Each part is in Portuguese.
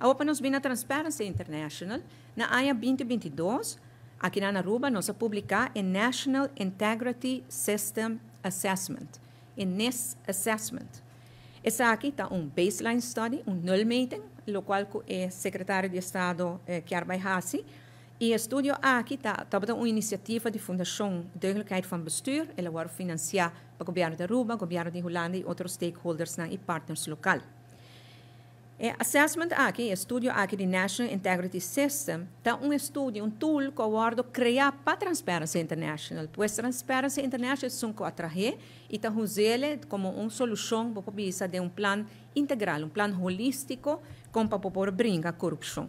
A OpenUSB na Transparency International, na año 2022, aquí en Aruba, nos publica publicar National Integrity System Assessment, el NIS e Assessment. Esa aquí está un um baseline study, un um null meeting, lo cual é secretario de Estado eh, Kiarbai y e estudio ah, aquí está tá una iniciativa de fundación Deugdelijkheid van Bestuur, el vai financiar para gobierno de Aruba, gobierno de Holanda y e otros stakeholders y e partners locales. É, assessment aqui, estudo aqui de National Integrity System, está então, um estudo, um tool que eu guardo criar para Transparency International, pois Transparency International são quatro G e está usando como uma solução para o de um plano integral, um plano holístico com para poder brincar corrupção.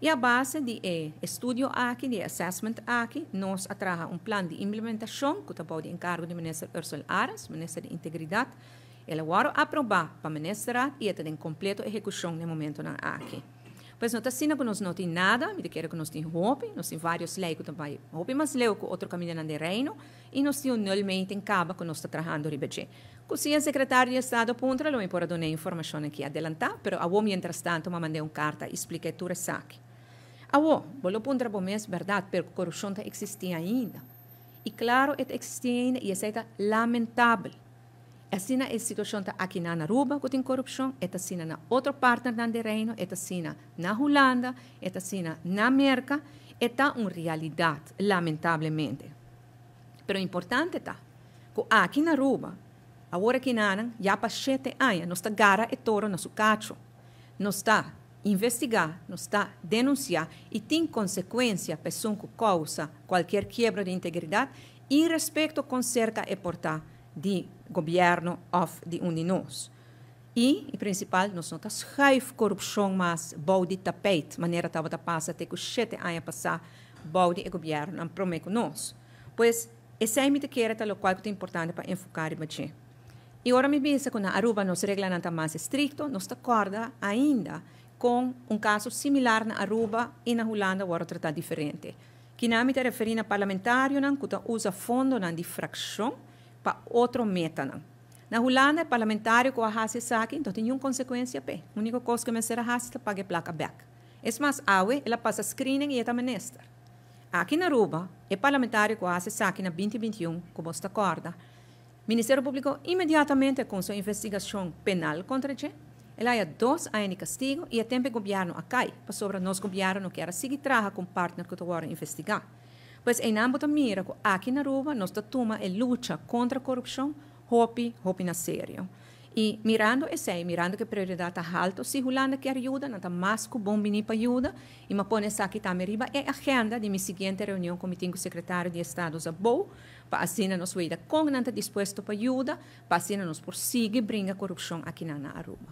E a base de é, estudo aqui, de assessment aqui, nós atraha um plano de implementação que está pode encargo do ministro Ursula Aras, ministro de Integridade, ele agora aprovar para ministrar e está em completa execução no momento na aqui. Pois não está assim, que nós não tem nada, me quero que nós tem roupa, nós tem vários leis que também roupa, mas leu que outro caminho de reino, e nós tem anualmente em caba que nós está trabalhando ribeche. Cozinha secretário de Estado Puntra, não importa dar informação aqui adelantar, mas a mientras tanto, me mandei uma carta expliquei tudo aqui. A wo, bolo Puntra para mim, verdade, porque a corrupção existia ainda. E claro, existia ainda, e isso é lamentável. É assim a situação está aqui na Aruba, que tem corrupção, está é assina na outro partner na reino, está é assina na Holanda, está assina na América, está uma realidade, lamentavelmente. Pero importante está que aqui na Aruba, agora que nanan, já para sete anos, nós está gara e toro na cacho Nós está investigar, nós está denunciar e tem consequência pessoal que causa qualquer quebra de integridade e respeito com cerca e portar de governo of de Uninus. E, e principal, nós notamos raiva corrupção, mas bode tapete, maneira estava da passa até que sete anos passar, bode e governo não prometem nós. Pois, esse é a que era tal qual que é importante para enfocar e bater. E agora me pensa que na Aruba nos regla não está mais estricto, nós está acorda ainda com um caso similar na Aruba e na Holanda, agora tratar diferente. Que na referindo a parlamentar, não usa fundo não de fração, para outro método. Na Holanda, parlamentário com a raça saque, então tem uma consequência pé. A única coisa que me será raça é pagar placa back. É mais, a UE, ela passa screening e é ministra. Aqui na Aruba, o parlamentário com a raça saque na 2021, como está acorda. O Ministério Público imediatamente com sua investigação penal contra ele, ela há dois anos de castigo e é tempo governo a cai, para sobre nós governo que era seguir traga com o partner que agora investigar. Pues in ambito miraco, aqui na Aruba, nós tuma e luta contra a corrupção, hopi, hopi na sério. E mirando e sei, mirando que prioridade está alta, se Holanda que ajuda, nada mais que bom menino para ajuda, e me põe essa aqui também riba, é a agenda de minha seguinte reunião com o secretário de Estado da BOU, para assim nos vida com nada disposto para ajuda, para assim nos prosseguir, brinca corrupção aqui na Aruba.